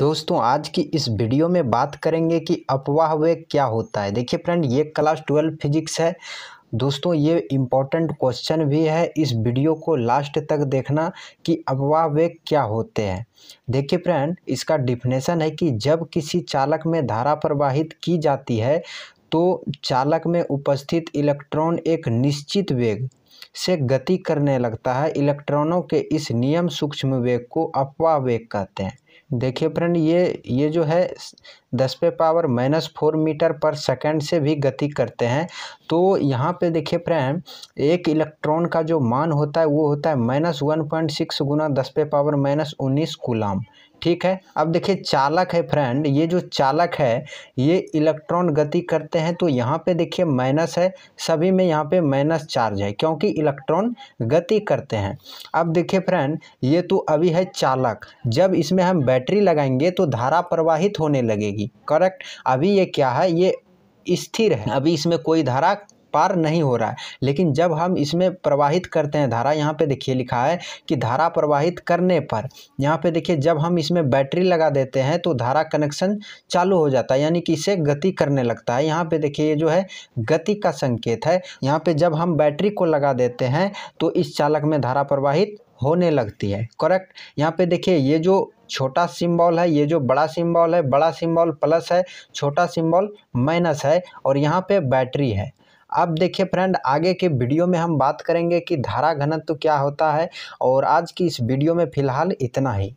दोस्तों आज की इस वीडियो में बात करेंगे कि अपवाह वे क्या होता है देखिए फ्रेंड ये क्लास ट्वेल्व फिजिक्स है दोस्तों ये इम्पॉर्टेंट क्वेश्चन भी है इस वीडियो को लास्ट तक देखना कि अपवाह वे क्या होते हैं देखिए फ्रेंड इसका डिफिनेशन है कि जब किसी चालक में धारा प्रवाहित की जाती है तो चालक में उपस्थित इलेक्ट्रॉन एक निश्चित वेग से गति करने लगता है इलेक्ट्रॉनों के इस नियम सूक्ष्म वेग को अपवाह वेग कहते हैं देखिए फ्रेंड ये ये जो है दस पे power minus four metre per second से भी गति करते हैं तो यहाँ पे देखिए फ्रेंड एक इलेक्ट्रॉन का जो मान होता है वो होता है माइनस वन पॉइंट सिक्स गुना दस पे पावर माइनस उन्नीस गुलाम ठीक है अब देखिए चालक है फ्रेंड ये जो चालक है ये इलेक्ट्रॉन गति करते हैं तो यहाँ पे देखिए माइनस है सभी में यहाँ पे माइनस चार्ज है क्योंकि इलेक्ट्रॉन गति करते हैं अब देखिए फ्रेंड ये तो अभी है चालक जब इसमें हम बैटरी लगाएंगे तो धारा प्रवाहित होने लगेगी करेक्ट अभी ये क्या है ये स्थिर है अभी इसमें कोई धारा पार नहीं हो रहा है लेकिन जब हम इसमें प्रवाहित करते हैं धारा यहाँ पे देखिए लिखा है कि धारा प्रवाहित करने पर यहाँ पे देखिए जब हम इसमें बैटरी लगा देते हैं तो धारा कनेक्शन चालू हो जाता है यानी कि इसे गति करने लगता है यहाँ पे देखिए ये जो है गति का संकेत है यहाँ पे जब हम बैटरी को लगा देते हैं तो इस चालक में धारा प्रवाहित होने लगती है करेक्ट यहाँ पे देखिए ये जो छोटा सिम्बॉल है ये जो बड़ा सिम्बॉल है बड़ा सिम्बॉल प्लस है छोटा सिम्बॉल माइनस है और यहाँ पे बैटरी है अब देखिए फ्रेंड आगे के वीडियो में हम बात करेंगे कि धारा घनत्व तो क्या होता है और आज की इस वीडियो में फ़िलहाल इतना ही